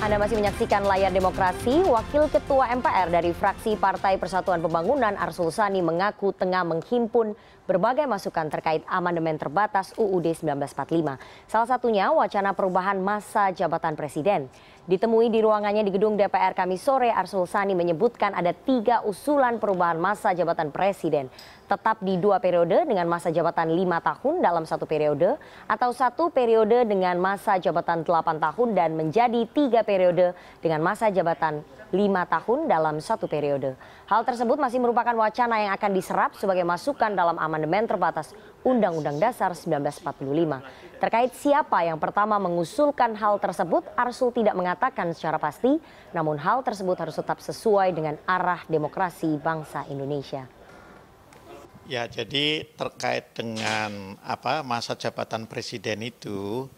Anda masih menyaksikan layar demokrasi, Wakil Ketua MPR dari fraksi Partai Persatuan Pembangunan Arsul Sani mengaku tengah menghimpun berbagai masukan terkait amandemen terbatas UUD 1945. Salah satunya wacana perubahan masa jabatan presiden. Ditemui di ruangannya di gedung DPR kami sore, Arsul Sani menyebutkan ada tiga usulan perubahan masa jabatan presiden tetap di dua periode dengan masa jabatan lima tahun dalam satu periode atau satu periode dengan masa jabatan delapan tahun dan menjadi tiga periode dengan masa jabatan lima tahun dalam satu periode. Hal tersebut masih merupakan wacana yang akan diserap sebagai masukan dalam amandemen terbatas Undang-Undang Dasar 1945. Terkait siapa yang pertama mengusulkan hal tersebut, Arsul tidak mengatakan secara pasti, namun hal tersebut harus tetap sesuai dengan arah demokrasi bangsa Indonesia. Ya, jadi terkait dengan apa masa jabatan presiden itu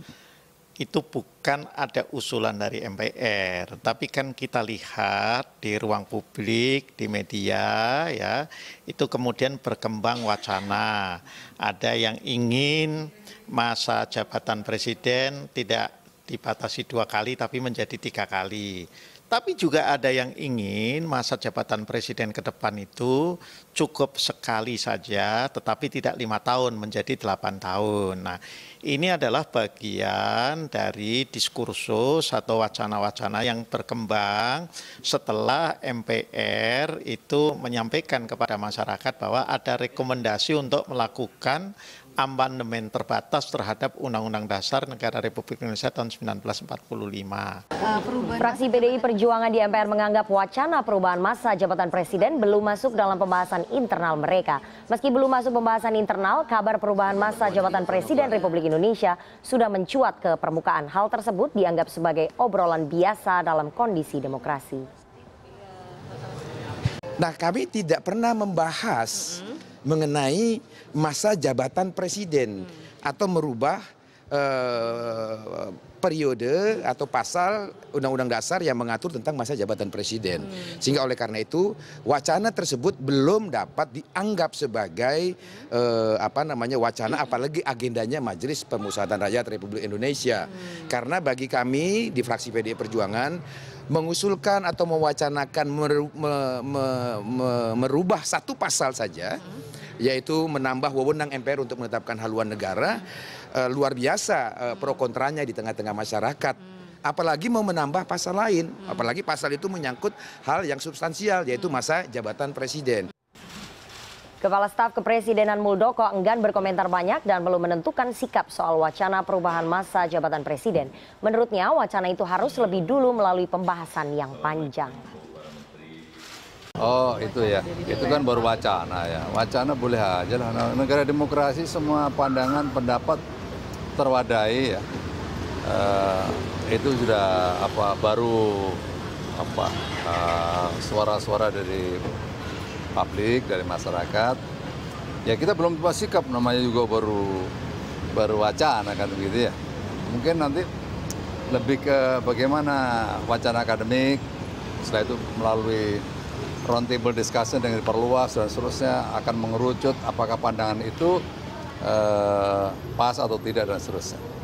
itu bukan ada usulan dari MPR, tapi kan kita lihat di ruang publik, di media ya, itu kemudian berkembang wacana. Ada yang ingin masa jabatan presiden tidak dibatasi dua kali tapi menjadi tiga kali tapi juga ada yang ingin masa jabatan presiden ke depan itu cukup sekali saja, tetapi tidak lima tahun menjadi delapan tahun. Nah, ini adalah bagian dari diskursus atau wacana-wacana yang berkembang setelah MPR itu menyampaikan kepada masyarakat bahwa ada rekomendasi untuk melakukan amandemen terbatas terhadap Undang-Undang Dasar Negara Republik Indonesia tahun 1945. Eh, Fraksi PDI Perjuangan di MPR menganggap wacana perubahan masa jabatan presiden belum masuk dalam pembahasan internal mereka. Meski belum masuk pembahasan internal, kabar perubahan masa jabatan presiden Republik Indonesia sudah mencuat ke permukaan. Hal tersebut dianggap sebagai obrolan biasa dalam kondisi demokrasi. Nah, kami tidak pernah membahas mengenai masa jabatan presiden atau merubah eh, periode atau pasal undang-undang dasar yang mengatur tentang masa jabatan presiden. Hmm. Sehingga oleh karena itu wacana tersebut belum dapat dianggap sebagai eh, apa namanya wacana apalagi agendanya Majelis Pemusatan Rakyat Republik Indonesia. Hmm. Karena bagi kami di fraksi PD Perjuangan mengusulkan atau mewacanakan meru, me, me, me, merubah satu pasal saja, yaitu menambah wewenang MPR untuk menetapkan haluan negara, uh, luar biasa uh, pro kontranya di tengah-tengah masyarakat. Apalagi mau menambah pasal lain, apalagi pasal itu menyangkut hal yang substansial, yaitu masa jabatan presiden. Kepala Staf Kepresidenan Muldoko enggan berkomentar banyak dan belum menentukan sikap soal wacana perubahan masa jabatan presiden. Menurutnya, wacana itu harus lebih dulu melalui pembahasan yang panjang. Oh itu ya, itu kan baru wacana ya. Wacana boleh aja lah. Nah, negara demokrasi semua pandangan, pendapat terwadai ya. Uh, itu sudah apa baru apa uh, eh, suara -suara dari publik, dari masyarakat. Ya kita belum tahu sikap, namanya juga baru baru wacana kan begitu ya. Mungkin nanti lebih ke bagaimana wacana akademik, setelah itu melalui roundtable discussion dengan diperluas dan seterusnya akan mengerucut apakah pandangan itu eh, pas atau tidak dan seterusnya.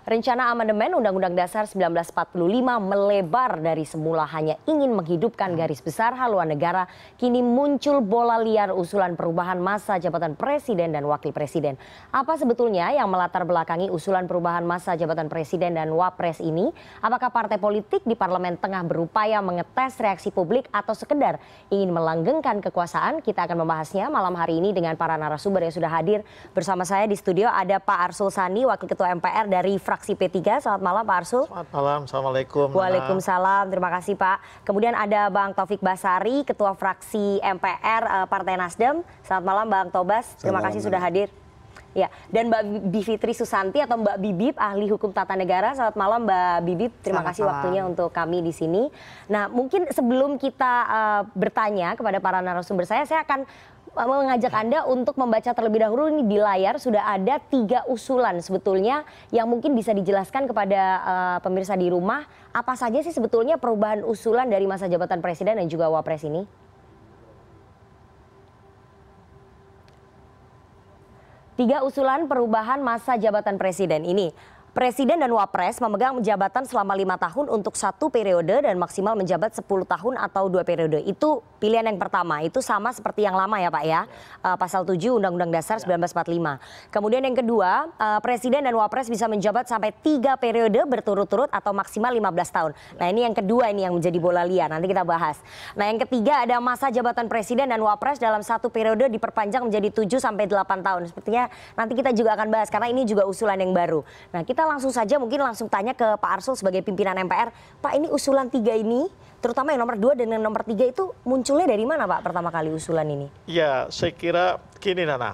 Rencana amandemen Undang-Undang Dasar 1945 melebar dari semula hanya ingin menghidupkan hmm. garis besar haluan negara, kini muncul bola liar usulan perubahan masa jabatan presiden dan wakil presiden. Apa sebetulnya yang melatar belakangi usulan perubahan masa jabatan presiden dan wapres ini? Apakah partai politik di parlemen tengah berupaya mengetes reaksi publik atau sekedar ingin melanggengkan kekuasaan? Kita akan membahasnya malam hari ini dengan para narasumber yang sudah hadir bersama saya di studio ada Pak Arsul Sani, Wakil Ketua MPR dari fraksi fraksi P3. Selamat malam Pak Arsul. Selamat malam, Assalamualaikum. Waalaikumsalam, terima kasih Pak. Kemudian ada Bang Taufik Basari, Ketua Fraksi MPR eh, Partai Nasdem. Selamat malam Bang Tobas, terima Selamat kasih sudah hadir. Ya, dan Mbak Bivitri Susanti atau Mbak Bibip, ahli hukum tata negara. Selamat malam Mbak Bibip, terima Selamat kasih malam. waktunya untuk kami di sini. Nah, mungkin sebelum kita uh, bertanya kepada para narasumber saya, saya akan mengajak Anda untuk membaca terlebih dahulu ini di layar sudah ada tiga usulan sebetulnya yang mungkin bisa dijelaskan kepada uh, pemirsa di rumah apa saja sih sebetulnya perubahan usulan dari masa jabatan presiden dan juga wapres ini? Tiga usulan perubahan masa jabatan presiden ini. Presiden dan Wapres memegang jabatan selama lima tahun untuk satu periode dan maksimal menjabat 10 tahun atau dua periode. Itu pilihan yang pertama. Itu sama seperti yang lama ya Pak ya, eh, Pasal 7 Undang-Undang Dasar 1945. Ya. Kemudian yang kedua, eh, Presiden dan Wapres bisa menjabat sampai tiga periode berturut-turut atau maksimal 15 tahun. Nah ini yang kedua ini yang menjadi bola liar, nanti kita bahas. Nah yang ketiga ada masa jabatan Presiden dan Wapres dalam satu periode diperpanjang menjadi 7 sampai 8 tahun. Sepertinya nanti kita juga akan bahas karena ini juga usulan yang baru. Nah kita kita langsung saja mungkin langsung tanya ke Pak Arsul sebagai pimpinan MPR. Pak ini usulan tiga ini, terutama yang nomor dua dan yang nomor tiga itu munculnya dari mana Pak pertama kali usulan ini? Ya saya kira gini Nana,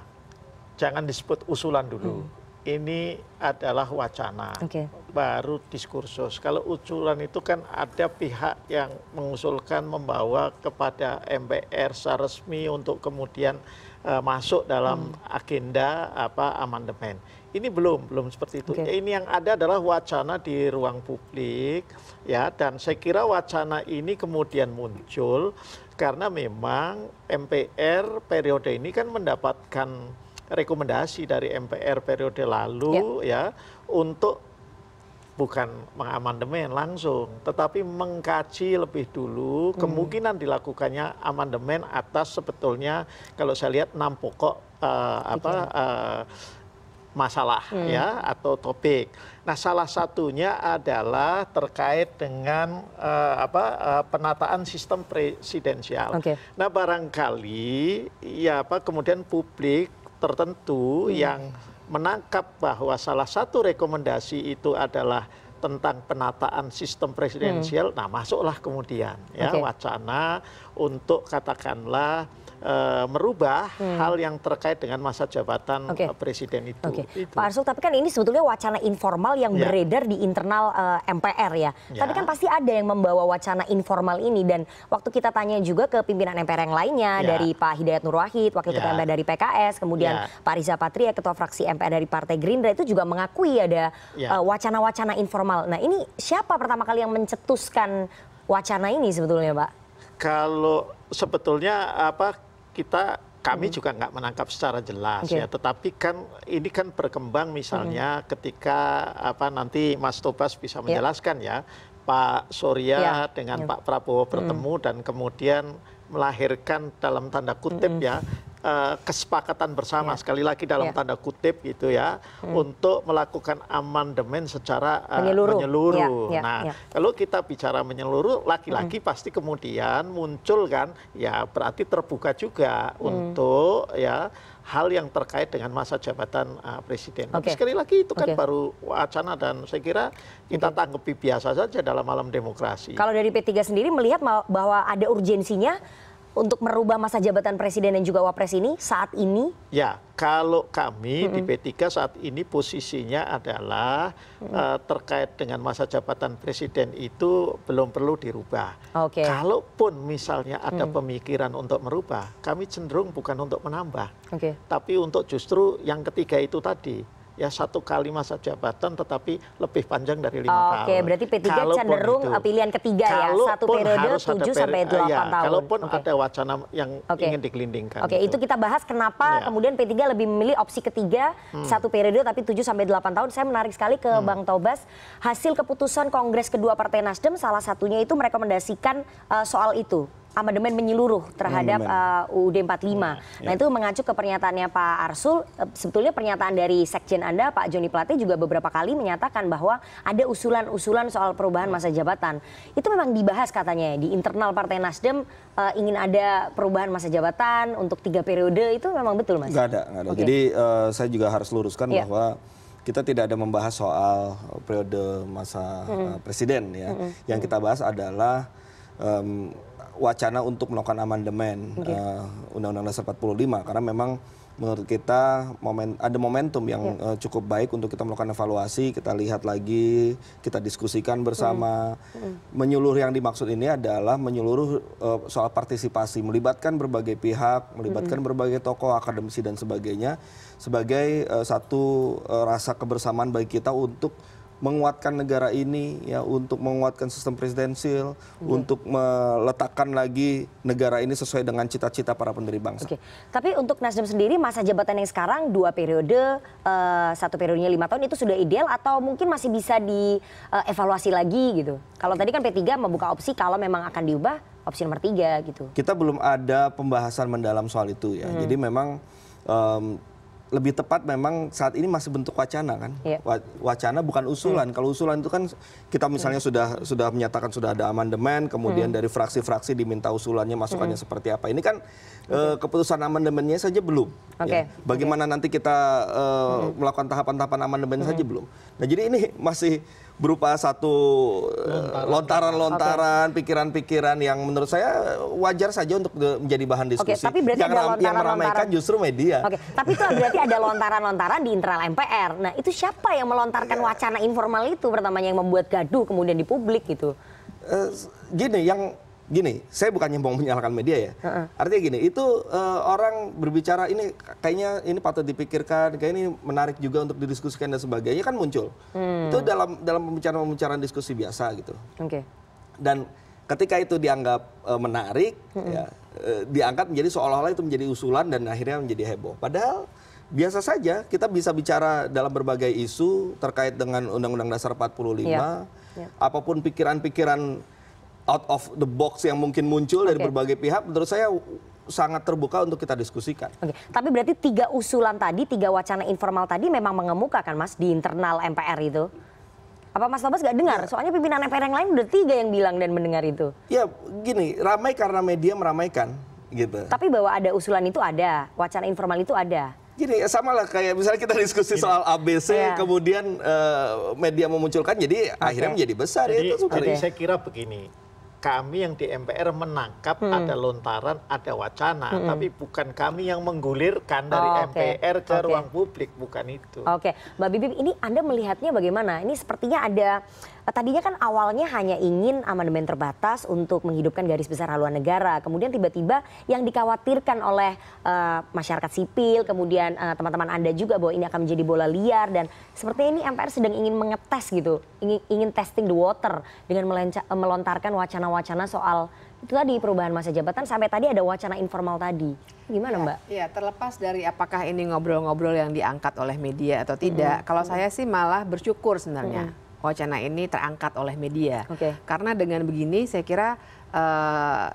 jangan disebut usulan dulu. Hmm. Ini adalah wacana, okay. baru diskursus. Kalau usulan itu kan ada pihak yang mengusulkan membawa kepada MPR secara resmi untuk kemudian uh, masuk dalam hmm. agenda apa amandemen ini belum belum seperti itu. Okay. Ya, ini yang ada adalah wacana di ruang publik ya dan saya kira wacana ini kemudian muncul karena memang MPR periode ini kan mendapatkan rekomendasi dari MPR periode lalu yeah. ya untuk bukan mengamandemen langsung, tetapi mengkaji lebih dulu hmm. kemungkinan dilakukannya amandemen atas sebetulnya kalau saya lihat enam pokok uh, apa uh, masalah hmm. ya atau topik. Nah, salah satunya adalah terkait dengan uh, apa uh, penataan sistem presidensial. Okay. Nah, barangkali ya apa kemudian publik tertentu hmm. yang menangkap bahwa salah satu rekomendasi itu adalah tentang penataan sistem presidensial. Hmm. Nah, masuklah kemudian ya okay. wacana untuk katakanlah Eh, merubah hmm. hal yang terkait dengan masa jabatan okay. Eh, presiden itu. Okay. itu. Pak Arsul, tapi kan ini sebetulnya wacana informal yang ya. beredar di internal uh, eh, MPR ya. ya. Tapi kan pasti ada yang membawa wacana informal ini dan waktu kita tanya juga ke pimpinan MPR yang lainnya ya. dari Pak Hidayat Nur Wahid, wakil ya. ketua MPR dari PKS, kemudian ya. Pak Riza Patria, ketua fraksi MPR dari Partai Gerindra itu juga mengakui ada ya. wacana-wacana ya. uh, informal. Nah ini siapa pertama kali yang mencetuskan wacana ini sebetulnya, Pak? Kalau sebetulnya apa kita kami hmm. juga nggak menangkap secara jelas ya tetapi kan ini kan berkembang misalnya hmm. ketika apa nanti Mas Tobas bisa ya. menjelaskan ya Pak Surya ya. dengan ya. Pak Prabowo bertemu hmm. dan kemudian melahirkan dalam tanda kutip ya Eh, kesepakatan bersama iya. sekali lagi dalam iya. tanda kutip gitu ya hmm. untuk melakukan amandemen secara eh, menyeluruh. Iya, nah, kalau kita bicara menyeluruh laki-laki hmm. pasti kemudian muncul kan ya berarti terbuka juga hmm. untuk ya hal yang terkait dengan masa jabatan uh, presiden. Okay. Tapi sekali lagi itu kan okay. baru wacana dan saya kira kita okay. tanggapi biasa saja dalam malam demokrasi. Kalau dari P3 sendiri melihat bahwa ada urgensinya untuk merubah masa jabatan presiden dan juga wapres ini saat ini? Ya, kalau kami mm -hmm. di P3 saat ini posisinya adalah mm -hmm. uh, terkait dengan masa jabatan presiden itu belum perlu dirubah. Okay. Kalaupun misalnya ada mm -hmm. pemikiran untuk merubah, kami cenderung bukan untuk menambah, okay. tapi untuk justru yang ketiga itu tadi ya satu kali masa jabatan tetapi lebih panjang dari lima tahun. Oke, berarti P3 Kalaupun cenderung itu, eh, pilihan ketiga ya, satu periode tujuh 7 peri sampai 8 ya, tahun. Kalaupun okay. ada wacana yang okay. ingin dikelindingkan. Oke, okay, itu. itu kita bahas kenapa ya. kemudian P3 lebih memilih opsi ketiga hmm. satu periode tapi 7 sampai 8 tahun. Saya menarik sekali ke hmm. Bang Tobas hasil keputusan Kongres kedua Partai Nasdem salah satunya itu merekomendasikan uh, soal itu amandemen menyeluruh terhadap uh, UUD 45. Nah, ya. itu mengacu ke pernyataannya Pak Arsul, eh, sebetulnya pernyataan dari sekjen Anda Pak Joni Plate juga beberapa kali menyatakan bahwa ada usulan-usulan soal perubahan masa jabatan. Itu memang dibahas katanya di internal Partai Nasdem uh, ingin ada perubahan masa jabatan untuk tiga periode itu memang betul Mas? Enggak ada, gak ada. Okay. Jadi uh, saya juga harus luruskan ya. bahwa kita tidak ada membahas soal periode masa mm -hmm. presiden ya. Mm -hmm. Yang kita bahas adalah um, wacana untuk melakukan amandemen eh, Undang-Undang okay. uh, Dasar 45 karena memang menurut kita momen, ada momentum yang yeah. Ya. uh, cukup baik untuk kita melakukan evaluasi, kita lihat lagi, kita diskusikan bersama. Mm. Mm. Menyeluruh yang dimaksud ini adalah menyeluruh uh, soal partisipasi, melibatkan berbagai pihak, melibatkan mm. berbagai tokoh akademisi dan sebagainya sebagai uh, satu uh, rasa kebersamaan bagi kita untuk menguatkan negara ini ya untuk menguatkan sistem presidensil yeah. untuk meletakkan lagi negara ini sesuai dengan cita-cita para pendiri bangsa. Oke. Okay. Tapi untuk Nasdem sendiri masa jabatan yang sekarang dua periode uh, satu periodenya lima tahun itu sudah ideal atau mungkin masih bisa dievaluasi eh, uh, lagi gitu. Kalau tadi kan P3 membuka opsi kalau memang akan diubah opsi nomor tiga gitu. Kita belum ada pembahasan mendalam soal itu ya. Hmm. Jadi memang um, lebih tepat memang saat ini masih bentuk wacana kan ya. wacana bukan usulan hmm. kalau usulan itu kan kita misalnya hmm. sudah sudah menyatakan sudah ada amandemen kemudian hmm. dari fraksi-fraksi diminta usulannya masukannya hmm. seperti apa ini kan okay. Eh, keputusan amandemennya saja belum okay. ya. bagaimana okay. nanti kita eh, hmm. melakukan tahapan-tahapan amandemen hmm. saja belum nah jadi ini masih berupa satu lontaran-lontaran, pikiran-pikiran yang menurut saya wajar saja untuk menjadi bahan diskusi. Oke, tapi berarti yang, ada lontaran, yang meramaikan lontaran. justru media. Oke, tapi itu berarti ada lontaran-lontaran di internal MPR. Nah, itu siapa yang melontarkan iya. wacana informal itu pertamanya yang membuat gaduh kemudian di publik gitu? Eh, gini, yang gini, saya bukannya mau menyalahkan media ya. Uh-uh. Artinya gini, itu uh, orang berbicara ini kayaknya ini patut dipikirkan, kayak ini menarik juga untuk didiskusikan dan sebagainya kan muncul. Hmm. Itu dalam dalam pembicaraan-pembicaraan diskusi biasa gitu. Oke. Okay. Dan ketika itu dianggap uh, menarik, uh-uh. ya, uh, diangkat menjadi seolah-olah itu menjadi usulan dan akhirnya menjadi heboh. Padahal biasa saja kita bisa bicara dalam berbagai isu terkait dengan Undang-Undang Dasar 45, yeah. Yeah. apapun pikiran-pikiran out of the box yang mungkin muncul okay. dari berbagai pihak menurut saya sangat terbuka untuk kita diskusikan. Oke, tapi berarti tiga usulan tadi, tiga wacana informal tadi memang mengemuka kan Mas di internal MPR itu? Apa Mas Tobas gak dengar? Ya. Soalnya pimpinan MPR yang lain udah tiga yang bilang dan mendengar itu. Ya gini, ramai karena media meramaikan gitu. Tapi bahwa ada usulan itu ada, wacana informal itu ada. Gini, ya sama lah kayak misalnya kita diskusi Gini. soal ABC, ya. kemudian uh, media memunculkan, jadi okay. akhirnya menjadi besar ya, jadi, ya itu. Kan jadi saya kira begini, kami yang di MPR menangkap hmm. ada lontaran, ada wacana, hmm. tapi bukan kami yang menggulirkan dari oh, okay. MPR ke okay. ruang publik, bukan itu. Oke, okay. Mbak Bibi, ini Anda melihatnya bagaimana? Ini sepertinya ada Eh, tadinya kan awalnya hanya ingin amandemen terbatas untuk menghidupkan garis besar haluan negara. Kemudian tiba-tiba yang dikhawatirkan oleh uh, masyarakat sipil, kemudian teman eh, teman-teman Anda juga bahwa ini akan menjadi bola liar dan sepertinya ini MPR sedang ingin mengetes gitu, ingin ingin testing the water dengan melontarkan wacana-wacana soal itu tadi perubahan masa jabatan sampai tadi ada wacana informal tadi. Gimana, ya, Mbak? Ya terlepas dari apakah ini ngobrol-ngobrol yang diangkat oleh media atau tidak, mm -hmm. kalau saya sih malah bersyukur sebenarnya. Mm -hmm wacana ini terangkat oleh media. Okay. Karena dengan begini saya kira uh,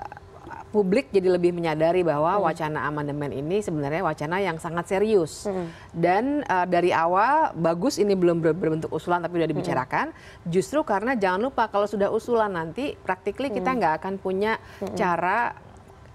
publik jadi lebih menyadari bahwa hmm. wacana amandemen ini sebenarnya wacana yang sangat serius. Hmm. Dan uh, dari awal bagus ini belum ber berbentuk usulan tapi sudah hmm. dibicarakan. Hmm. Justru karena jangan lupa kalau sudah usulan nanti praktikly hmm. kita nggak akan punya hmm. cara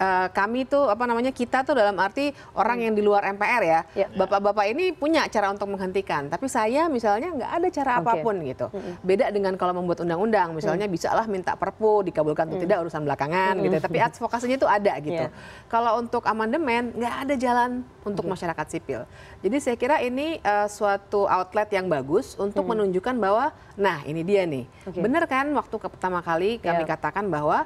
uh, kami tuh apa namanya kita tuh dalam arti orang yang di luar MPR ya. Iya. Bapak-bapak ini punya cara untuk menghentikan, tapi saya misalnya nggak ada cara okay. apapun gitu. Mm-hmm. Beda dengan kalau membuat undang-undang, misalnya mm-hmm. bisalah minta Perpu dikabulkan atau mm tidak urusan belakangan mm-hmm. gitu. Mm. Tapi advokasinya itu ada gitu. Yeah. Kalau untuk amandemen nggak ada jalan untuk mm masyarakat sipil. Jadi saya kira ini uh, suatu outlet yang bagus untuk mm-hmm. menunjukkan bahwa nah ini dia nih. Okay. Benar kan waktu pertama kali kami yeah. katakan bahwa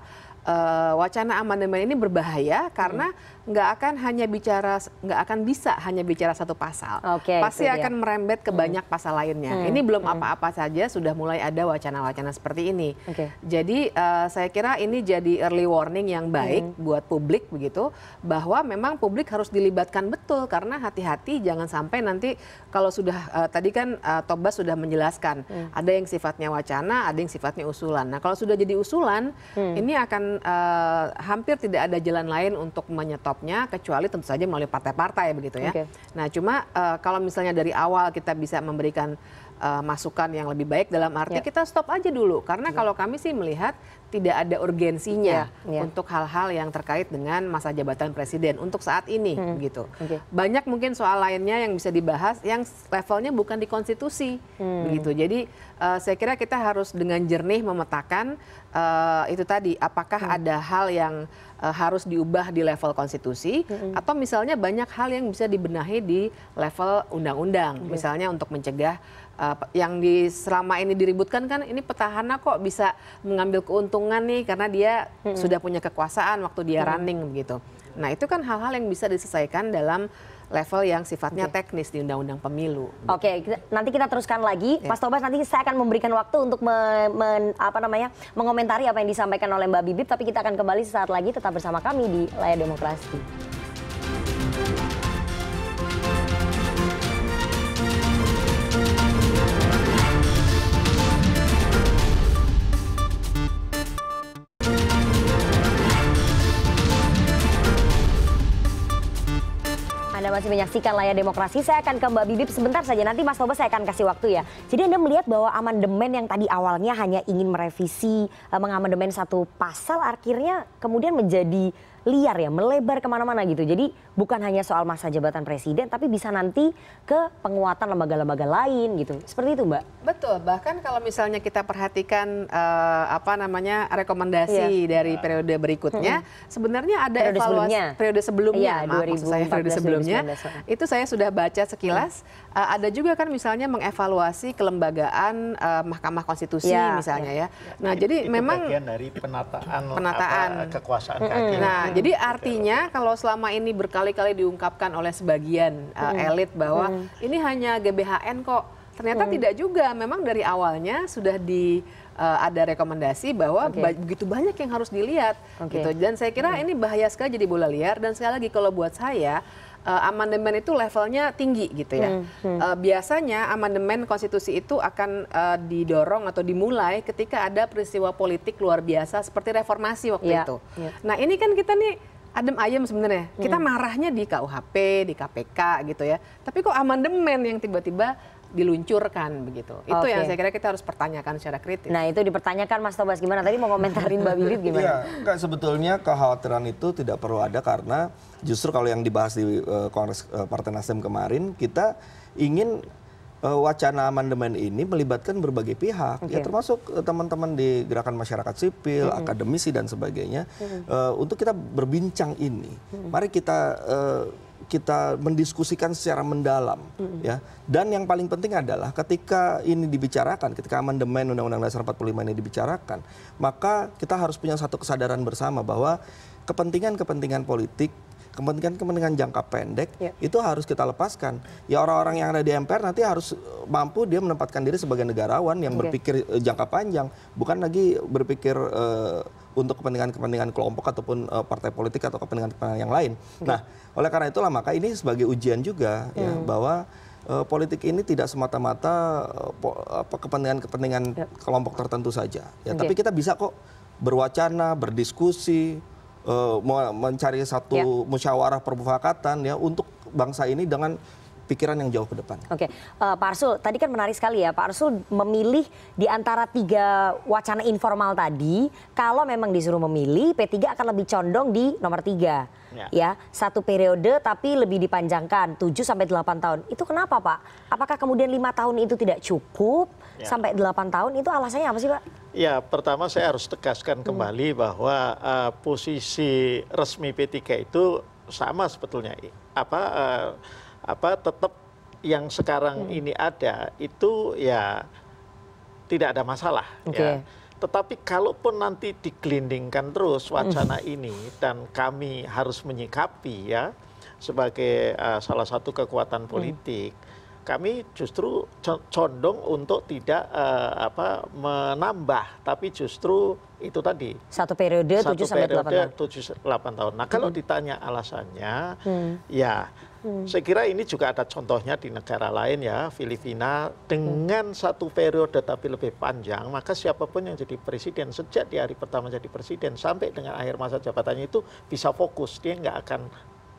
uh, wacana amandemen ini berbahaya karena hmm nggak akan hanya bicara nggak akan bisa hanya bicara satu pasal. Okay, Pasti akan merembet ke hmm. banyak pasal lainnya. Hmm. Ini belum hmm. apa-apa hmm. saja sudah mulai ada wacana-wacana seperti ini. Okay. Jadi uh, saya kira ini jadi early warning yang baik hmm. buat publik begitu bahwa memang publik harus dilibatkan betul karena hati-hati jangan sampai nanti kalau sudah uh, tadi kan uh, Tobas sudah menjelaskan hmm. ada yang sifatnya wacana, ada yang sifatnya usulan. Nah, kalau sudah jadi usulan hmm. ini akan uh, hampir tidak ada jalan lain untuk menyetop laptopnya kecuali tentu saja melalui partai-partai begitu ya. Okay. Nah cuma uh, kalau misalnya dari awal kita bisa memberikan uh, masukan yang lebih baik dalam arti yeah. kita stop aja dulu karena yeah. kalau kami sih melihat tidak ada urgensinya yeah, yeah. untuk hal-hal yang terkait dengan masa jabatan presiden untuk saat ini hmm. gitu. Okay. Banyak mungkin soal lainnya yang bisa dibahas yang levelnya bukan di konstitusi hmm. begitu. Jadi uh, saya kira kita harus dengan jernih memetakan uh, itu tadi apakah hmm. ada hal yang uh, harus diubah di level konstitusi hmm. atau misalnya banyak hal yang bisa dibenahi di level undang-undang hmm. misalnya untuk mencegah uh, yang di selama ini diributkan kan ini petahana kok bisa mengambil keuntungan nih karena dia hmm. sudah punya kekuasaan waktu dia hmm. running begitu. Nah, itu kan hal-hal yang bisa diselesaikan dalam level yang sifatnya okay. teknis di Undang-Undang Pemilu. Oke, okay, nanti kita teruskan lagi. Yeah. Mas Tobas nanti saya akan memberikan waktu untuk me me apa namanya mengomentari apa yang disampaikan oleh Mbak Bibip, tapi kita akan kembali sesaat lagi tetap bersama kami di Layar Demokrasi. Anda masih menyaksikan layar demokrasi, saya akan ke Mbak Bibip sebentar saja. Nanti Mas toba saya akan kasih waktu ya. Jadi Anda melihat bahwa amandemen yang tadi awalnya hanya ingin merevisi, eh, mengamandemen satu pasal, akhirnya kemudian menjadi liar ya, melebar kemana-mana gitu. Jadi bukan hanya soal masa jabatan presiden, tapi bisa nanti ke penguatan lembaga-lembaga lain gitu. Seperti itu Mbak. Betul, bahkan kalau misalnya kita perhatikan uh, apa namanya rekomendasi yeah. dari periode berikutnya, hmm. sebenarnya ada periode evaluasi sebelumnya. periode sebelumnya, iya, maaf, 2014, saya periode sebelumnya, itu saya sudah baca sekilas. Hmm. Uh, ada juga kan misalnya mengevaluasi kelembagaan uh, Mahkamah Konstitusi yeah, misalnya iya. ya. ya. Nah, jadi itu memang bagian dari penataan penataan apa, kekuasaan kehakiman. Nah, Nah, jadi artinya kalau selama ini berkali-kali diungkapkan oleh sebagian uh, hmm. elit bahwa hmm. ini hanya GBHN kok, ternyata hmm. tidak juga. Memang dari awalnya sudah di uh, ada rekomendasi bahwa okay. begitu banyak yang harus dilihat okay. gitu. Dan saya kira hmm. ini bahaya sekali jadi bola liar dan sekali lagi kalau buat saya uh, eh, amandemen itu levelnya tinggi gitu ya. Hmm, hmm. Uh, biasanya amandemen konstitusi itu akan uh, didorong atau dimulai ketika ada peristiwa politik luar biasa seperti reformasi waktu ya, itu. Ya. Nah ini kan kita nih adem ayem sebenarnya. Kita hmm. marahnya di KUHP, di KPK gitu ya. Tapi kok amandemen yang tiba-tiba diluncurkan begitu. Itu yang saya kira kita harus pertanyakan secara kritis. Nah itu dipertanyakan Mas Tobas gimana tadi mau komentarin Mbak Bilit gimana? Iya, enggak, sebetulnya kekhawatiran itu tidak perlu ada karena justru kalau yang dibahas di uh, Kongres uh, Partai Nasdem kemarin kita ingin uh, wacana amandemen ini melibatkan berbagai pihak okay. ya termasuk teman-teman uh, di gerakan masyarakat sipil, mm -hmm. akademisi dan sebagainya mm -hmm. uh, untuk kita berbincang ini. Mm -hmm. Mari kita uh, kita mendiskusikan secara mendalam mm-hmm. ya. Dan yang paling penting adalah ketika ini dibicarakan, ketika amandemen Undang-Undang Dasar 45 ini dibicarakan, maka kita harus punya satu kesadaran bersama bahwa kepentingan-kepentingan politik kepentingan-kepentingan jangka pendek yeah. itu harus kita lepaskan. Ya orang-orang yang ada di MPR nanti harus mampu dia menempatkan diri sebagai negarawan yang okay. Iya. berpikir eh, jangka panjang, bukan lagi berpikir uh, untuk kepentingan-kepentingan kelompok ataupun uh, partai politik atau kepentingan-kepentingan yang lain. Hmm. Nah, oleh karena itulah maka ini sebagai ujian juga ya, hmm. ya bahwa uh, politik ini tidak semata-mata uh, kepentingan-kepentingan yep. Ya. kelompok tertentu saja. Ya, okay. tapi kita bisa kok berwacana, berdiskusi, uh, mencari satu yep. Ya. musyawarah permufakatan ya untuk bangsa ini dengan pikiran yang jauh ke depan. Oke, okay. uh, eh, Pak Arsul, tadi kan menarik sekali ya Pak Arsul memilih di antara tiga wacana informal tadi, kalau memang disuruh memilih, P3 akan lebih condong di nomor tiga, ya. ya satu periode tapi lebih dipanjangkan 7 sampai delapan tahun. Itu kenapa Pak? Apakah kemudian lima tahun itu tidak cukup ya. sampai delapan tahun? Itu alasannya apa sih Pak? Ya, pertama saya harus tegaskan hmm. kembali bahwa uh, posisi resmi P3 itu sama sebetulnya apa. Uh, apa tetap yang sekarang hmm. ini ada itu ya tidak ada masalah ya tetapi kalaupun nanti digelindingkan terus hmm. wacana ini dan kami harus menyikapi ya sebagai eh, salah satu kekuatan hmm. politik kami justru condong untuk tidak eh, apa menambah tapi justru itu tadi satu periode satu 7 sampai periode 8 tahun. 7 8 tahun. Nah, kalau hmm. ditanya alasannya hmm. ya Hmm. Saya kira ini juga ada contohnya di negara lain ya, Filipina hmm. dengan hmm. satu periode tapi lebih panjang, maka siapapun yang jadi presiden sejak di hari pertama jadi presiden sampai dengan akhir masa jabatannya itu bisa fokus, dia nggak akan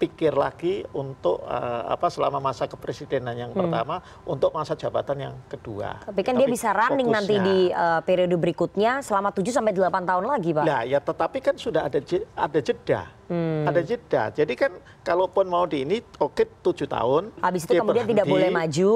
pikir lagi untuk uh, apa selama masa kepresidenan yang hmm. pertama untuk masa jabatan yang kedua. Tapi kan tapi dia bisa running nanti di uh, periode berikutnya selama 7 sampai 8 tahun lagi, Pak. Nah, ya tetapi kan sudah ada ada jeda Hmm. ada jeda jadi kan kalaupun mau di ini oke tujuh tahun habis itu kemudian tidak boleh maju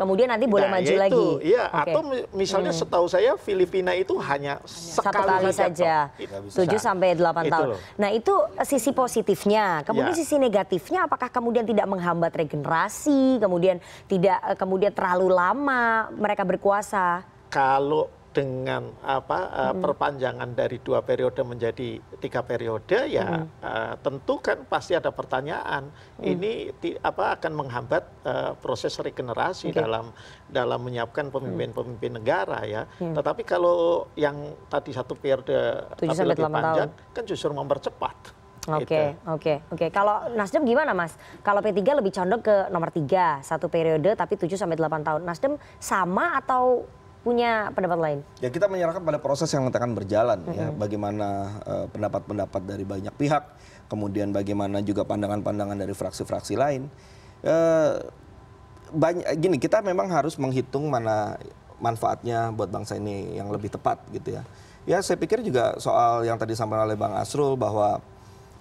kemudian nanti boleh nah, maju ya lagi iya atau misalnya hmm. setahu saya Filipina itu hanya sekali saja tujuh sampai delapan tahun nah itu sisi positifnya kemudian ya. sisi negatifnya apakah kemudian tidak menghambat regenerasi kemudian tidak eh, kemudian terlalu lama mereka berkuasa kalau dengan apa eh, perpanjangan dari dua periode menjadi tiga periode ya eh, tentu kan pasti ada pertanyaan mm. ini apa akan menghambat eh, proses regenerasi dalam dalam menyiapkan pemimpin-pemimpin mm. negara ya. Mm. Tetapi kalau yang tadi satu periode tapi lebih panjang tahun. kan justru mempercepat. Oke, gitu. oke, oke. Kalau Nasdem gimana, Mas? Kalau P3 lebih condong ke nomor 3, satu periode tapi 7 sampai 8 tahun. Nasdem sama atau punya pendapat lain? Ya kita menyerahkan pada proses yang akan berjalan mm -hmm. ya, mm-hmm. bagaimana eh, pendapat-pendapat uh, dari banyak pihak, kemudian bagaimana juga pandangan-pandangan dari fraksi-fraksi lain. Uh, banyak gini kita memang harus menghitung mana manfaatnya buat bangsa ini yang lebih tepat gitu ya. Ya saya pikir juga soal yang tadi disampaikan oleh Bang Asrul bahwa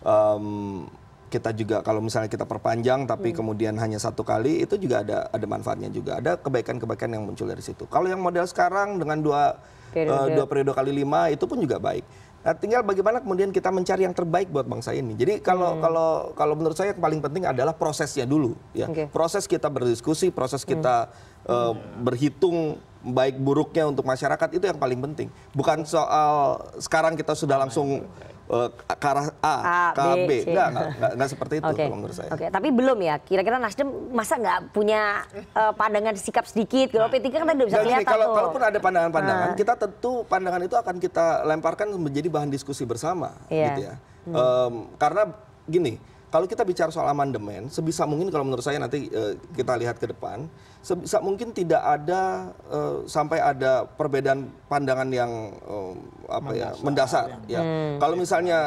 um, kita juga kalau misalnya kita perpanjang tapi hmm. kemudian hanya satu kali itu juga ada ada manfaatnya juga ada kebaikan-kebaikan yang muncul dari situ kalau yang model sekarang dengan dua periode. Uh, dua periode kali lima itu pun juga baik nah, tinggal bagaimana kemudian kita mencari yang terbaik buat bangsa ini jadi kalau hmm. kalau kalau menurut saya yang paling penting adalah prosesnya dulu ya okay. proses kita berdiskusi proses kita hmm. uh, berhitung baik buruknya untuk masyarakat itu yang paling penting bukan soal sekarang kita sudah langsung Eh, ke arah A, A ke B, B. Enggak, enggak, enggak, enggak seperti itu okay. menurut saya. Oke, okay. tapi belum ya. Kira-kira Nasdem masa nggak punya uh, pandangan sikap sedikit? Kalau P3 kan enggak bisa kelihatan kalau, tuh. Kalaupun ada pandangan-pandangan, nah. kita tentu pandangan itu akan kita lemparkan menjadi bahan diskusi bersama yeah. gitu ya. Hmm. Um, karena gini, kalau kita bicara soal amandemen, sebisa mungkin kalau menurut saya nanti uh, kita lihat ke depan sebisa mungkin tidak ada uh, sampai ada perbedaan pandangan yang uh, apa mendasar, ya mendasar iya. ya. Hmm. Kalau misalnya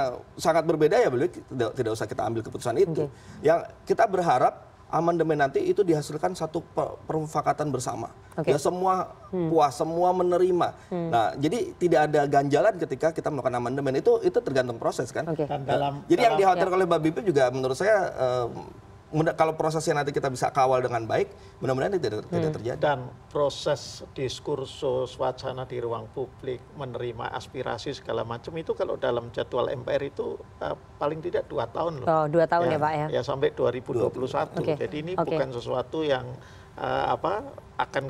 sangat berbeda ya beliau tidak, tidak usah kita ambil keputusan itu. Okay. Yang kita berharap amandemen nanti itu dihasilkan satu permufakatan bersama. Okay. Ya semua hmm. puas, semua menerima. Hmm. Nah, jadi tidak ada ganjalan ketika kita melakukan amandemen itu itu tergantung proses kan. Okay. dalam, nah, jadi yang dikhawatirkan ya. oleh Mbak Bibi juga menurut saya uh, kalau prosesnya nanti kita bisa kawal dengan baik, mudah-mudahan tidak, tidak hmm. terjadi. Dan proses diskursus, wacana di ruang publik, menerima aspirasi segala macam itu kalau dalam jadwal MPR itu uh, paling tidak dua tahun loh. Oh, dua tahun ya, ya Pak ya? Ya sampai 2021. Okay. Jadi ini okay. bukan sesuatu yang uh, apa akan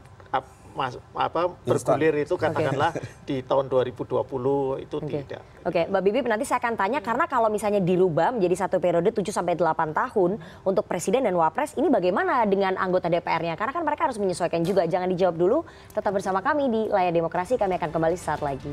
mas, apa, bergulir itu katakanlah okay. di tahun 2020 itu okay. tidak. Oke, okay. Mbak Bibi nanti saya akan tanya karena kalau misalnya dirubah menjadi satu periode 7 sampai 8 tahun untuk presiden dan wapres ini bagaimana dengan anggota DPR-nya? Karena kan mereka harus menyesuaikan juga. Jangan dijawab dulu, tetap bersama kami di Layar Demokrasi. Kami akan kembali saat lagi.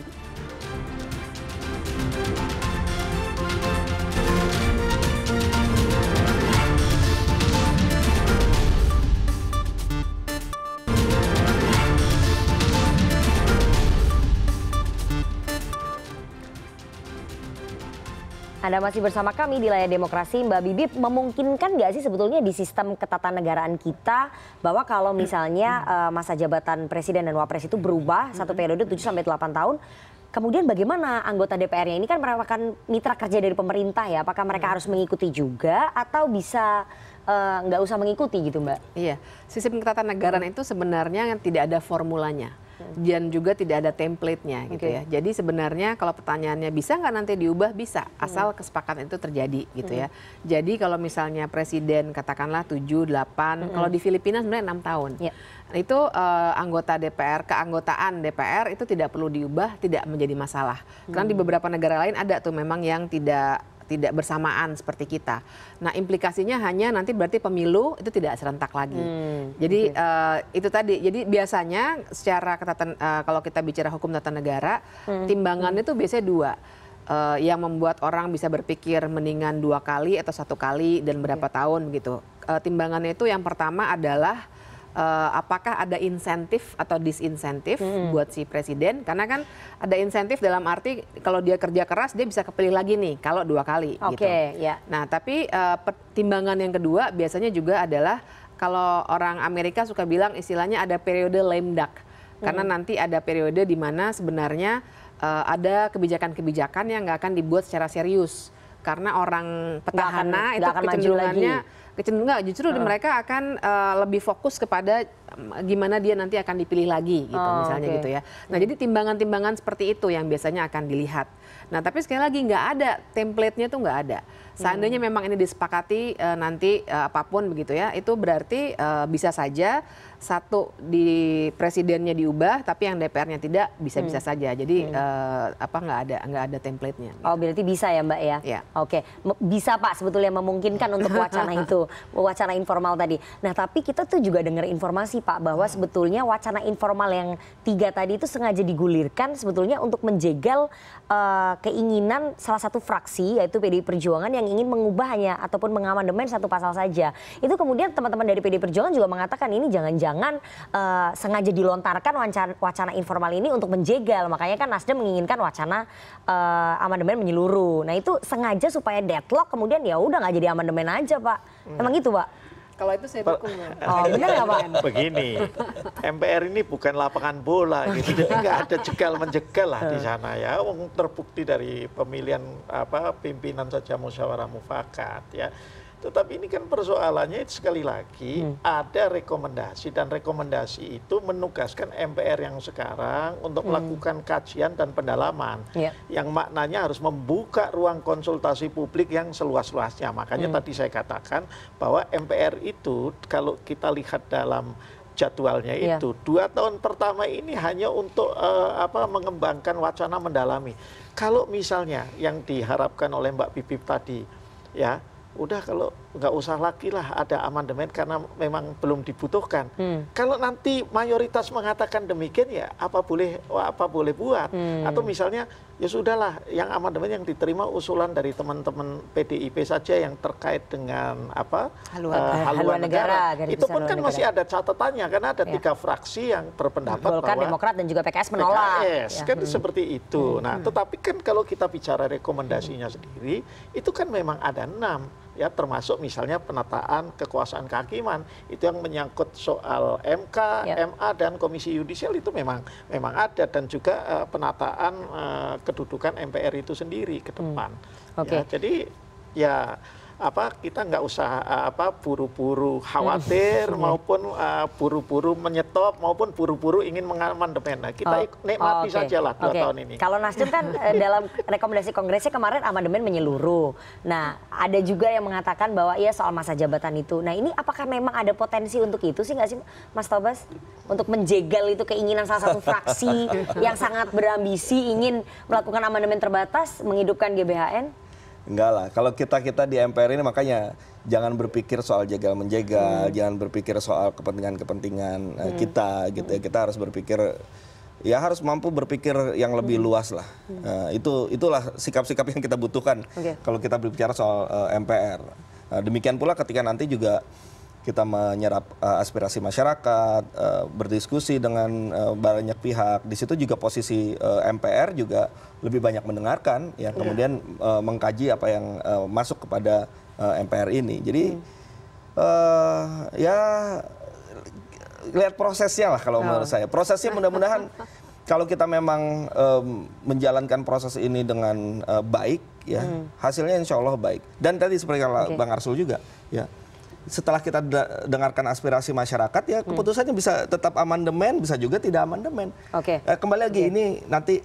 Anda masih bersama kami di layar demokrasi. Mbak Bibip, memungkinkan nggak sih sebetulnya di sistem ketatanegaraan kita bahwa kalau misalnya uh, masa jabatan presiden dan wapres itu berubah satu periode 7 sampai delapan tahun, kemudian bagaimana anggota DPR-nya ini kan merupakan mitra kerja dari pemerintah ya, apakah mereka mm. harus mengikuti juga atau bisa eh, nggak uh, usah mengikuti gitu Mbak? Iya, sistem ketatanegaraan itu sebenarnya tidak ada formulanya dan juga tidak ada template-nya gitu ya. Jadi sebenarnya kalau pertanyaannya bisa nggak nanti diubah bisa iya. asal hmm. kesepakatan itu terjadi gitu hmm. ya. Jadi kalau misalnya presiden katakanlah 7 8 hmm. kalau di Filipina sebenarnya 6 tahun. Yeah. Itu uh, anggota DPR keanggotaan DPR itu tidak perlu diubah, tidak menjadi masalah. Hmm. Karena di mm. beberapa negara lain ada tuh memang yang tidak tidak bersamaan seperti kita. Nah, implikasinya hanya nanti berarti pemilu itu tidak serentak lagi. Hmm, jadi okay. uh, eh, itu tadi. Jadi biasanya secara ketatan uh, kalau kita bicara hukum tata negara, hmm, timbangannya hmm. itu biasanya dua uh, yang membuat orang bisa berpikir mendingan dua kali atau satu kali dan berapa yeah. tahun gitu. Uh, timbangannya itu yang pertama adalah uh, apakah ada insentif atau disinsentif hmm. buat si presiden karena kan ada insentif dalam arti kalau dia kerja keras dia bisa kepilih lagi nih kalau dua kali okay, gitu. Yeah. Nah tapi uh, pertimbangan yang kedua biasanya juga adalah kalau orang Amerika suka bilang istilahnya ada periode lame duck hmm. karena nanti ada periode di mana sebenarnya uh, ada kebijakan-kebijakan yang nggak akan dibuat secara serius karena orang petahana gak akan, itu gak akan kecenderungannya kecenderungan justru uh. mereka akan uh, lebih fokus kepada mm, gimana dia nanti akan dipilih lagi gitu oh, misalnya okay. gitu ya. Nah jadi timbangan-timbangan seperti itu yang biasanya akan dilihat. Nah tapi sekali lagi nggak ada template-nya tuh nggak ada. Seandainya hmm. memang ini disepakati uh, nanti uh, apapun begitu ya, itu berarti uh, bisa saja satu di presidennya diubah, tapi yang DPR-nya tidak bisa-bisa hmm. saja. Jadi hmm. uh, apa nggak ada nggak ada template-nya. Gitu. Oh berarti bisa ya Mbak ya? ya. Oke, okay. bisa Pak sebetulnya memungkinkan untuk wacana itu, wacana informal tadi. Nah tapi kita tuh juga dengar informasi Pak bahwa hmm. sebetulnya wacana informal yang tiga tadi itu sengaja digulirkan sebetulnya untuk menjegal uh, keinginan salah satu fraksi yaitu PDI Perjuangan yang yang ingin mengubahnya ataupun mengamandemen satu pasal saja. Itu kemudian teman-teman dari PD Perjuangan juga mengatakan ini jangan-jangan uh, sengaja dilontarkan wacana, informal ini untuk menjegal. Makanya kan Nasdem menginginkan wacana uh, amandemen menyeluruh. Nah itu sengaja supaya deadlock kemudian ya udah nggak jadi amandemen aja pak. Hmm. Emang gitu pak? Kalau itu saya dukung. Oh, benar Pak? Iya. Begini, MPR ini bukan lapangan bola gitu. Jadi nggak ada jegal menjegal lah di sana ya. Eh. Terbukti dari pemilihan apa pimpinan saja musyawarah mufakat ya tetapi ini kan persoalannya sekali lagi hmm. ada rekomendasi dan rekomendasi itu menugaskan MPR yang sekarang untuk hmm. melakukan kajian dan pendalaman yeah. yang maknanya harus membuka ruang konsultasi publik yang seluas-luasnya. Makanya hmm. tadi saya katakan bahwa MPR itu kalau kita lihat dalam jadwalnya yeah. itu dua tahun pertama ini hanya untuk uh, apa mengembangkan wacana mendalami. Kalau misalnya yang diharapkan oleh Mbak Bibip tadi ya udah kalau nggak usah lagi lah ada amandemen karena memang belum dibutuhkan. Hmm. Kalau nanti mayoritas mengatakan demikian ya apa boleh apa boleh buat hmm. atau misalnya ya sudahlah yang amandemen yang diterima usulan dari teman-teman PDIP saja yang terkait dengan apa haluan, uh, haluan, haluan negara, negara. itu pun kan negara. masih ada catatannya karena ada ya. tiga fraksi yang berpendapat Golkar, bahwa Demokrat dan juga PKS menolak. PKS ya. kan hmm. seperti itu. Hmm. Nah, tetapi kan kalau kita bicara rekomendasinya hmm. sendiri itu kan memang ada enam ya termasuk misalnya penataan kekuasaan kehakiman itu yang menyangkut soal MK, ya. MA dan Komisi Yudisial itu memang memang ada dan juga uh, penataan uh, kedudukan MPR itu sendiri ke hmm. depan. Hmm. Okay. Ya, jadi ya apa kita nggak usah eh, apa buru-buru hmm. khawatir hmm. maupun eh, buru-buru uh, menyetop maupun buru-buru ingin mengamandemen. Nah, kita oh. nikmati oh, okay. lah dua okay. tahun ini. Kalau Nasdem kan eh, dalam rekomendasi kongresnya kemarin amandemen menyeluruh. Nah, ada juga yang mengatakan bahwa iya soal masa jabatan itu. Nah, ini apakah memang ada potensi untuk itu sih nggak sih Mas Tobas untuk menjegal itu keinginan salah satu fraksi yang sangat berambisi ingin melakukan amandemen terbatas menghidupkan GBHN? Enggak lah. Kalau kita kita di MPR ini makanya jangan berpikir soal jegal menjegal, hmm. jangan berpikir soal kepentingan-kepentingan eh, hmm. kita gitu ya. Kita harus berpikir ya harus mampu berpikir yang lebih hmm. luas lah. Hmm. Uh, itu itulah sikap-sikap yang kita butuhkan okay. kalau kita berbicara soal uh, eh, MPR. Uh, demikian pula ketika nanti juga kita menyerap uh, aspirasi masyarakat, uh, berdiskusi dengan uh, banyak pihak. Di situ juga posisi uh, MPR juga lebih banyak mendengarkan, ya kemudian yeah. uh, mengkaji apa yang uh, masuk kepada uh, MPR ini. Jadi hmm. uh, ya lihat prosesnya lah kalau oh. menurut saya. Prosesnya mudah-mudahan kalau kita memang um, menjalankan proses ini dengan uh, baik, ya hmm. hasilnya insya Allah baik. Dan tadi seperti kata okay. Bang Arsul juga, ya setelah kita dengarkan aspirasi masyarakat ya hmm. keputusannya bisa tetap amandemen bisa juga tidak amandemen. Oke. Okay. Eh, kembali lagi okay. ini nanti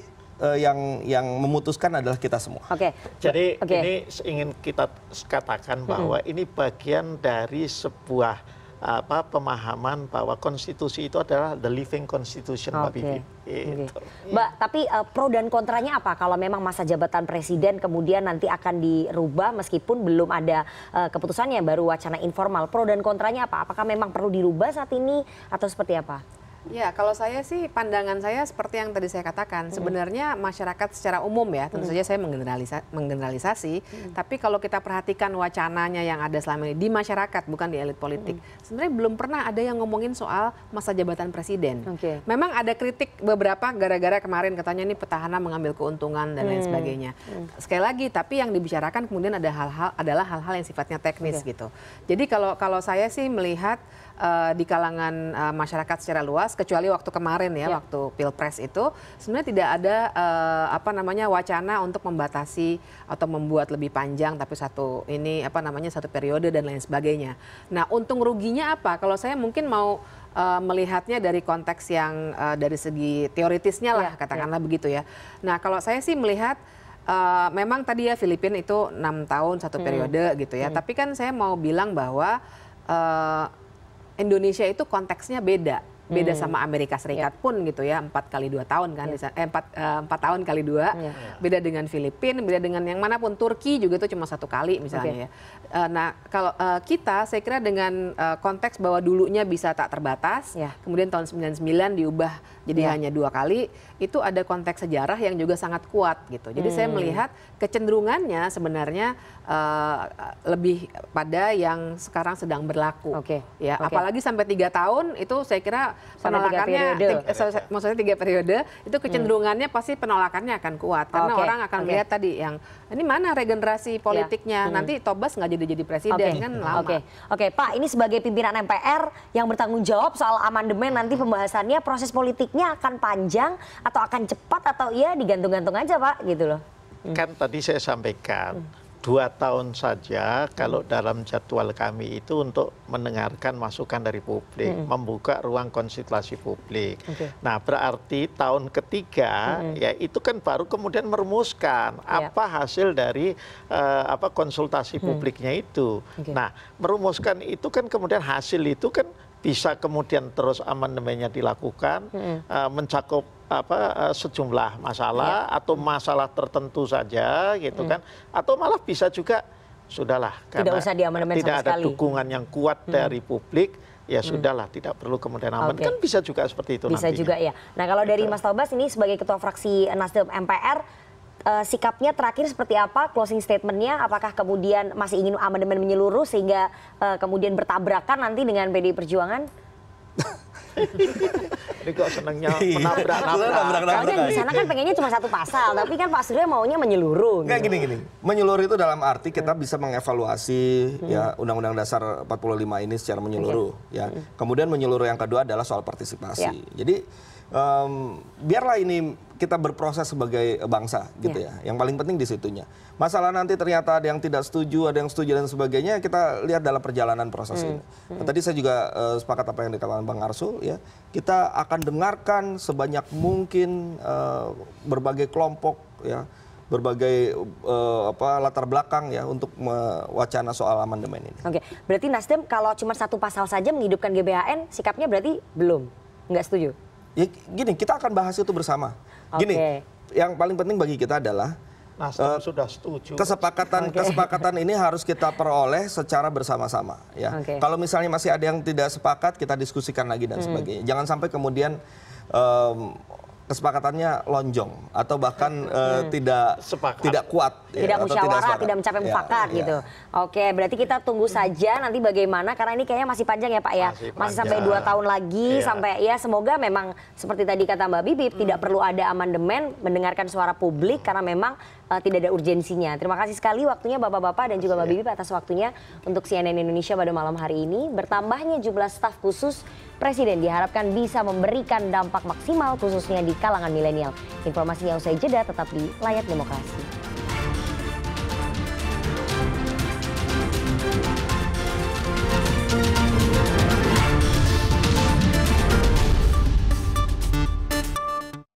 eh, yang yang memutuskan adalah kita semua. Oke. Okay. Jadi okay. ini ingin kita katakan bahwa hmm. ini bagian dari sebuah apa pemahaman bahwa konstitusi itu adalah the living constitution Mbak okay. Bibi. Okay. Gitu. Mbak, tapi uh, pro dan kontranya apa kalau memang masa jabatan presiden kemudian nanti akan dirubah meskipun belum ada uh, eh, keputusannya baru wacana informal. Pro dan kontranya apa? Apakah memang perlu dirubah saat ini atau seperti apa? Ya, kalau saya sih pandangan saya seperti yang tadi saya katakan, hmm. sebenarnya masyarakat secara umum ya, tentu hmm. saja saya menggeneralisa, menggeneralisasi, hmm. tapi kalau kita perhatikan wacananya yang ada selama ini di masyarakat bukan di elit politik, hmm. sebenarnya belum pernah ada yang ngomongin soal masa jabatan presiden. Okay. Memang ada kritik beberapa gara-gara kemarin katanya ini petahana mengambil keuntungan dan hmm. lain sebagainya. Hmm. Sekali lagi, tapi yang dibicarakan kemudian ada hal-hal adalah hal-hal yang sifatnya teknis okay. gitu. Jadi kalau kalau saya sih melihat eh, di kalangan eh, masyarakat secara luas kecuali waktu kemarin ya, ya. waktu pilpres itu sebenarnya tidak ada uh, apa namanya wacana untuk membatasi atau membuat lebih panjang tapi satu ini apa namanya satu periode dan lain sebagainya. Nah untung ruginya apa? Kalau saya mungkin mau uh, melihatnya dari konteks yang uh, dari segi teoritisnya lah ya, ya. katakanlah ya. begitu ya. Nah kalau saya sih melihat uh, memang tadi ya Filipina itu enam tahun satu hmm. periode gitu ya. Hmm. Tapi kan saya mau bilang bahwa uh, Indonesia itu konteksnya beda beda hmm. sama Amerika Serikat yeah. pun gitu ya empat kali dua tahun kan yeah. Ya. empat eh, empat tahun kali dua yeah. beda dengan Filipina beda dengan yang manapun Turki juga itu cuma satu kali misalnya okay. ya uh, nah kalau uh, kita saya kira dengan uh, konteks bahwa dulunya bisa tak terbatas yeah. kemudian tahun 99 diubah jadi yeah. hanya dua kali itu ada konteks sejarah yang juga sangat kuat gitu. Jadi hmm. saya melihat kecenderungannya sebenarnya uh, lebih pada yang sekarang sedang berlaku. Oke. Okay. Ya, okay. apalagi sampai tiga tahun itu saya kira penolakannya, maksudnya tiga periode itu hmm. kecenderungannya hmm. pasti penolakannya akan kuat karena okay. orang akan okay. melihat tadi yang ini mana regenerasi ya. politiknya yeah. hmm. nanti Tobas nggak jadi jadi presiden okay. kan lama. Oke, okay. oke okay. Pak, ini sebagai pimpinan MPR yang bertanggung jawab soal amandemen nanti pembahasannya proses politiknya akan panjang atau akan cepat atau ya digantung-gantung aja Pak gitu loh. Hmm. Kan tadi saya sampaikan dua tahun saja kalau dalam jadwal kami itu untuk mendengarkan masukan dari publik, -hmm. membuka ruang konsultasi publik. Okay. Nah berarti tahun ketiga -hmm. ya itu kan baru kemudian merumuskan yeah. apa hasil dari uh, apa konsultasi -hmm. publiknya itu. Okay. Nah merumuskan itu kan kemudian hasil itu kan bisa kemudian terus amandemennya dilakukan eh, mencakup apa eh, sejumlah masalah iya. atau masalah tertentu saja gitu mm. kan atau malah bisa juga sudahlah karena tidak, usah tidak ada sekali. dukungan yang kuat mm. dari publik ya mm. sudahlah hmm. tidak perlu kemudian aman okay. kan bisa juga seperti itu bisa nantinya. juga ya nah kalau dari gitu. Mas Taubas ini sebagai ketua fraksi Nasdem MPR Eh, sikapnya terakhir seperti apa closing statementnya? Apakah kemudian masih ingin amandemen menyeluruh sehingga uh, kemudian bertabrakan nanti dengan PDI Perjuangan? Ini kok senengnya iya. menabrak-nabrak. Karena di sana kan pengennya cuma satu pasal, tapi kan Pak Surya maunya menyeluruh. gitu. gini-gini. Menyeluruh itu dalam arti kita bisa mengevaluasi hmm. ya Undang-Undang Dasar 45 ini secara menyeluruh okay. ya. Hmm. Kemudian menyeluruh yang kedua adalah soal partisipasi. Ya. Jadi um, biarlah ini kita berproses sebagai bangsa gitu yeah. ya. Yang paling penting di situnya. Masalah nanti ternyata ada yang tidak setuju, ada yang setuju dan sebagainya, kita lihat dalam perjalanan proses mm. ini. Hmm. tadi saya juga uh, sepakat apa yang dikatakan Bang Arsul ya. Kita akan dengarkan sebanyak mungkin uh, berbagai kelompok ya berbagai uh, apa latar belakang ya untuk wacana soal amandemen ini. Oke, berarti Nasdem kalau cuma satu pasal saja menghidupkan GBHN sikapnya berarti belum, Enggak setuju? Ya, gini, kita akan bahas itu bersama. Gini, yang paling penting bagi kita adalah Nasdem uh, eh, sudah setuju. Kesepakatan okay. kesepakatan ini harus kita peroleh secara bersama-sama ya. Okay. Kalau misalnya masih ada yang tidak sepakat kita diskusikan lagi dan hmm. sebagainya. Jangan sampai kemudian um, kesepakatannya lonjong atau bahkan uh, tidak sepakat. tidak kuat ya, tidak ya, musyawarah tidak, tidak mencapai ya, mufakat ya, gitu. Oke, berarti kita tunggu saja nanti bagaimana karena ini kayaknya masih panjang ya Pak ya. Masih, masih sampai dua tahun lagi ya. sampai ya semoga memang seperti tadi kata Mbak Bibi hmm. tidak perlu ada amandemen mendengarkan suara publik karena memang uh, tidak ada urgensinya. Terima kasih sekali waktunya Bapak-bapak dan juga Mbak ya. Bibi atas waktunya untuk CNN Indonesia pada malam hari ini. Bertambahnya jumlah staf khusus Presiden diharapkan bisa memberikan dampak maksimal khususnya di kalangan milenial. Informasinya usai jeda tetap di Layar Demokrasi.